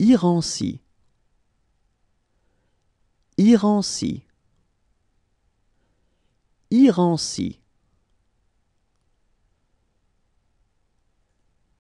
Irancy. Irancy. Irancy.